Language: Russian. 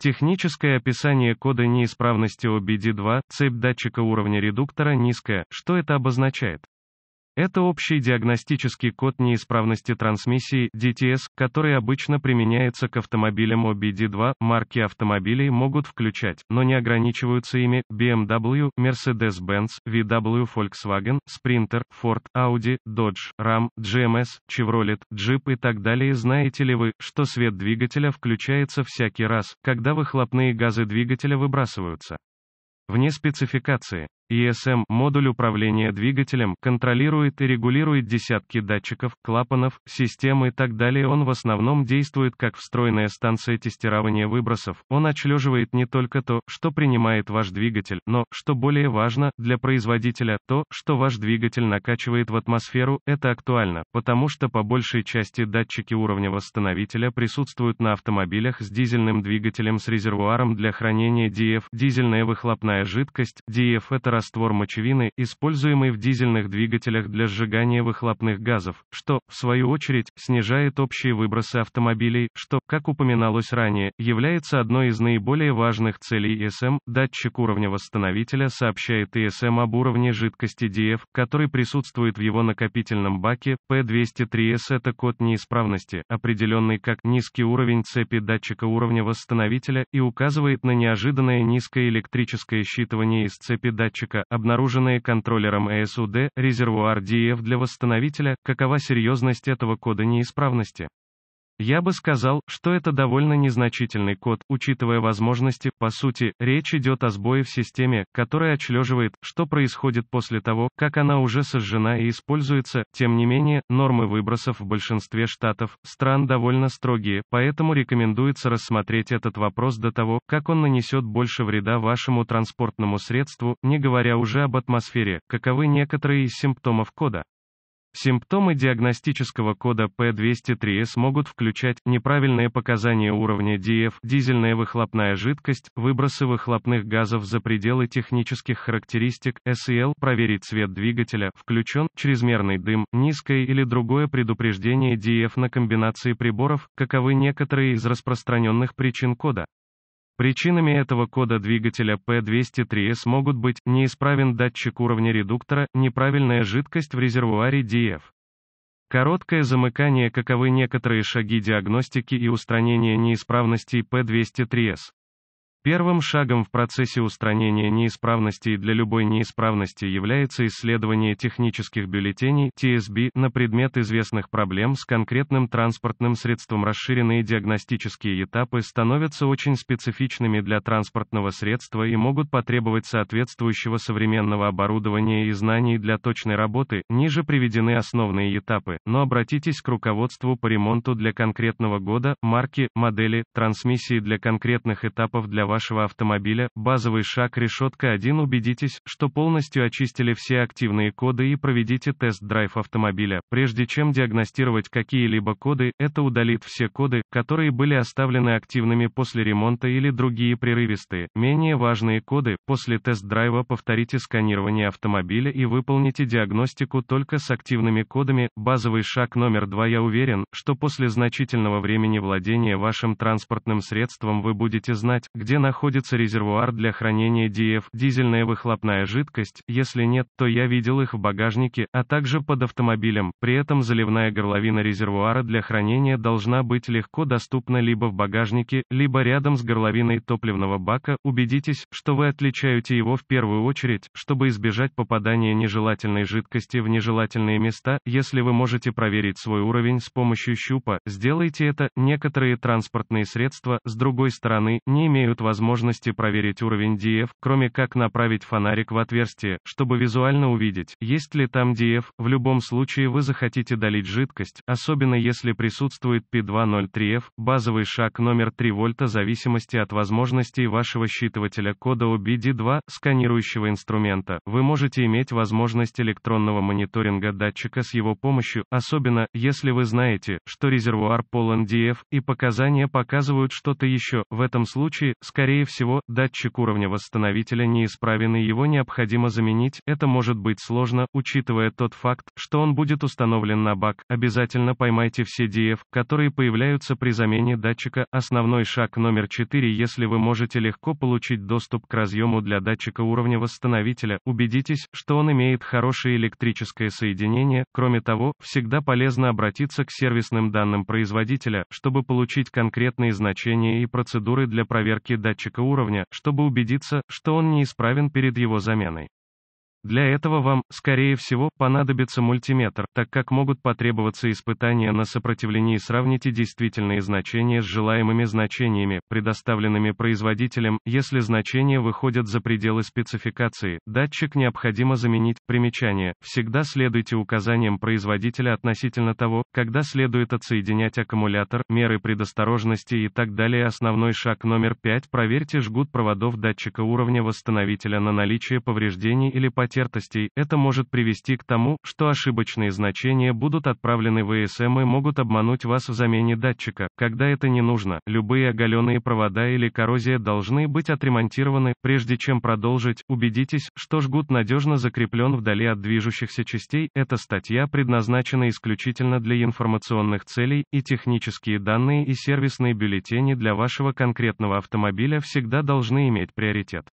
Техническое описание кода неисправности OBD2, цепь датчика уровня редуктора низкая, что это обозначает? Это общий диагностический код неисправности трансмиссии DTS, который обычно применяется к автомобилям OBD2. Марки автомобилей могут включать, но не ограничиваются ими BMW, Mercedes-Benz, VW, Volkswagen, Sprinter, Ford, Audi, Dodge, Ram, GMS, Chevrolet, Jeep и так далее. Знаете ли вы, что свет двигателя включается всякий раз, когда выхлопные газы двигателя выбрасываются? Вне спецификации. ESM эм – модуль управления двигателем, контролирует и регулирует десятки датчиков, клапанов, систем и так далее. Он в основном действует как встроенная станция тестирования выбросов. Он отслеживает не только то, что принимает ваш двигатель, но, что более важно, для производителя, то, что ваш двигатель накачивает в атмосферу, это актуально, потому что по большей части датчики уровня восстановителя присутствуют на автомобилях с дизельным двигателем с резервуаром для хранения DF, дизельная выхлопная жидкость, DF это раствор мочевины, используемый в дизельных двигателях для сжигания выхлопных газов, что, в свою очередь, снижает общие выбросы автомобилей, что, как упоминалось ранее, является одной из наиболее важных целей ИСМ. Датчик уровня восстановителя сообщает ИСМ об уровне жидкости DF, который присутствует в его накопительном баке. P203S это код неисправности, определенный как низкий уровень цепи датчика уровня восстановителя, и указывает на неожиданное низкое электрическое считывание из цепи датчика датчика, обнаруженные контроллером ЭСУД, резервуар DF для восстановителя, какова серьезность этого кода неисправности. Я бы сказал, что это довольно незначительный код, учитывая возможности, по сути, речь идет о сбое в системе, которая отслеживает, что происходит после того, как она уже сожжена и используется, тем не менее, нормы выбросов в большинстве штатов, стран довольно строгие, поэтому рекомендуется рассмотреть этот вопрос до того, как он нанесет больше вреда вашему транспортному средству, не говоря уже об атмосфере, каковы некоторые из симптомов кода. Симптомы диагностического кода P203S могут включать неправильные показания уровня DF, дизельная выхлопная жидкость, выбросы выхлопных газов за пределы технических характеристик, SEL, проверить цвет двигателя, включен, чрезмерный дым, низкое или другое предупреждение DF на комбинации приборов, каковы некоторые из распространенных причин кода. Причинами этого кода двигателя P203S могут быть неисправен датчик уровня редуктора, неправильная жидкость в резервуаре DF. Короткое замыкание каковы некоторые шаги диагностики и устранения неисправностей P203S. Первым шагом в процессе устранения неисправностей для любой неисправности является исследование технических бюллетеней TSB на предмет известных проблем с конкретным транспортным средством. Расширенные диагностические этапы становятся очень специфичными для транспортного средства и могут потребовать соответствующего современного оборудования и знаний для точной работы. Ниже приведены основные этапы, но обратитесь к руководству по ремонту для конкретного года, марки, модели, трансмиссии для конкретных этапов для вашего автомобиля, базовый шаг решетка 1 убедитесь, что полностью очистили все активные коды и проведите тест-драйв автомобиля, прежде чем диагностировать какие-либо коды, это удалит все коды, которые были оставлены активными после ремонта или другие прерывистые, менее важные коды, после тест-драйва повторите сканирование автомобиля и выполните диагностику только с активными кодами, базовый шаг номер 2 я уверен, что после значительного времени владения вашим транспортным средством вы будете знать, где находится резервуар для хранения DF, дизельная выхлопная жидкость, если нет, то я видел их в багажнике, а также под автомобилем, при этом заливная горловина резервуара для хранения должна быть легко доступна либо в багажнике, либо рядом с горловиной топливного бака, убедитесь, что вы отличаете его в первую очередь, чтобы избежать попадания нежелательной жидкости в нежелательные места, если вы можете проверить свой уровень с помощью щупа, сделайте это, некоторые транспортные средства, с другой стороны, не имеют возможности возможности проверить уровень DF, кроме как направить фонарик в отверстие, чтобы визуально увидеть, есть ли там DF, в любом случае вы захотите долить жидкость, особенно если присутствует P203F, базовый шаг номер 3 вольта зависимости от возможностей вашего считывателя кода OBD2, сканирующего инструмента, вы можете иметь возможность электронного мониторинга датчика с его помощью, особенно, если вы знаете, что резервуар полон DF, и показания показывают что-то еще, в этом случае, сканирование Скорее всего, датчик уровня восстановителя неисправен и его необходимо заменить, это может быть сложно, учитывая тот факт, что он будет установлен на бак. Обязательно поймайте все DF, которые появляются при замене датчика. Основной шаг номер 4 Если вы можете легко получить доступ к разъему для датчика уровня восстановителя, убедитесь, что он имеет хорошее электрическое соединение. Кроме того, всегда полезно обратиться к сервисным данным производителя, чтобы получить конкретные значения и процедуры для проверки датчика датчика уровня, чтобы убедиться, что он неисправен перед его заменой. Для этого вам, скорее всего, понадобится мультиметр, так как могут потребоваться испытания на сопротивлении. Сравните действительные значения с желаемыми значениями, предоставленными производителем. Если значения выходят за пределы спецификации, датчик необходимо заменить. Примечание. Всегда следуйте указаниям производителя относительно того, когда следует отсоединять аккумулятор, меры предосторожности и так далее. Основной шаг номер 5. Проверьте жгут проводов датчика уровня восстановителя на наличие повреждений или потерь затертостей, это может привести к тому, что ошибочные значения будут отправлены в ESM эм и могут обмануть вас в замене датчика, когда это не нужно. Любые оголенные провода или коррозия должны быть отремонтированы, прежде чем продолжить, убедитесь, что жгут надежно закреплен вдали от движущихся частей. Эта статья предназначена исключительно для информационных целей, и технические данные и сервисные бюллетени для вашего конкретного автомобиля всегда должны иметь приоритет.